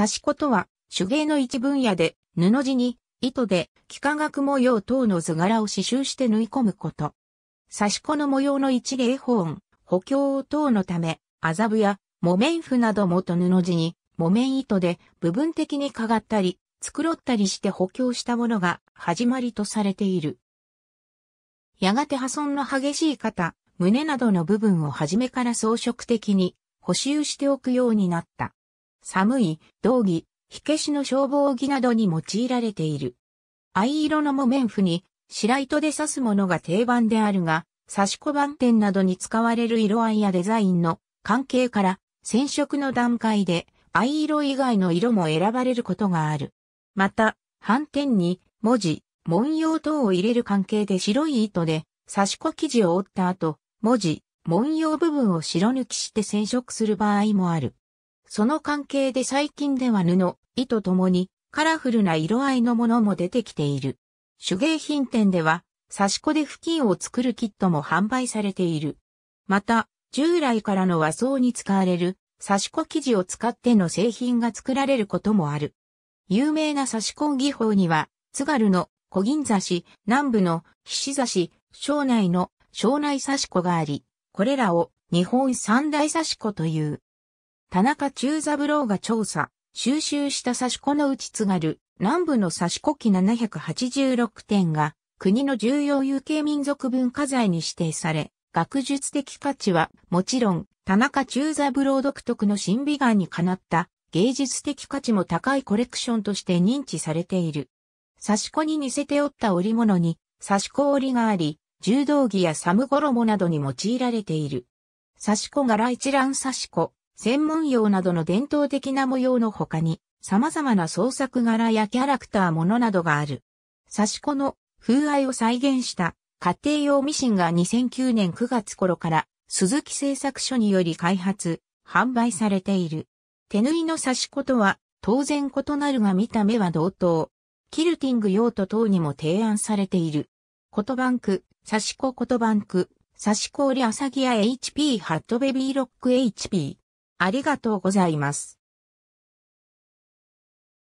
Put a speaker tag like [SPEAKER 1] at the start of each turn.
[SPEAKER 1] 刺し子とは、手芸の一分野で、布地に、糸で、幾何学模様等の図柄を刺繍して縫い込むこと。刺し子の模様の一例本、補強等のため、麻布や木綿布など元布地に、木綿糸で部分的にかがったり、繕ったりして補強したものが始まりとされている。やがて破損の激しい肩、胸などの部分を初めから装飾的に補修しておくようになった。寒い、道着、火消しの消防着などに用いられている。藍色の木綿布に白糸で刺すものが定番であるが、刺し子番店などに使われる色合いやデザインの関係から染色の段階で藍色以外の色も選ばれることがある。また、反転に文字、文様等を入れる関係で白い糸で刺し子生地を折った後、文字、文様部分を白抜きして染色する場合もある。その関係で最近では布、糸ともにカラフルな色合いのものも出てきている。手芸品店では、刺し子で布巾を作るキットも販売されている。また、従来からの和装に使われる刺し子生地を使っての製品が作られることもある。有名な刺し子技法には、津軽の小銀刺し、南部の菱刺し、省内の省内刺し子があり、これらを日本三大刺し子という。田中中三郎が調査、収集した刺し子のうち津軽、南部の刺し子記786点が、国の重要有形民族文化財に指定され、学術的価値は、もちろん、田中中三郎独特の審美眼にかなった芸術的価値も高いコレクションとして認知されている。刺し子に似せておった織物に刺し子織があり、柔道着やサム衣などに用いられている。刺し子柄一覧刺し子、専門用などの伝統的な模様の他に、様々な創作柄やキャラクターものなどがある。刺し子の風合いを再現した家庭用ミシンが2009年9月頃から鈴木製作所により開発、販売されている。手縫いの刺し子とは当然異なるが見た目は同等。キルティング用途等にも提案されている。コトバンク、刺し子コトバンク、刺し子折あさぎや HP ハットベビーロック HP。ありがとうございます。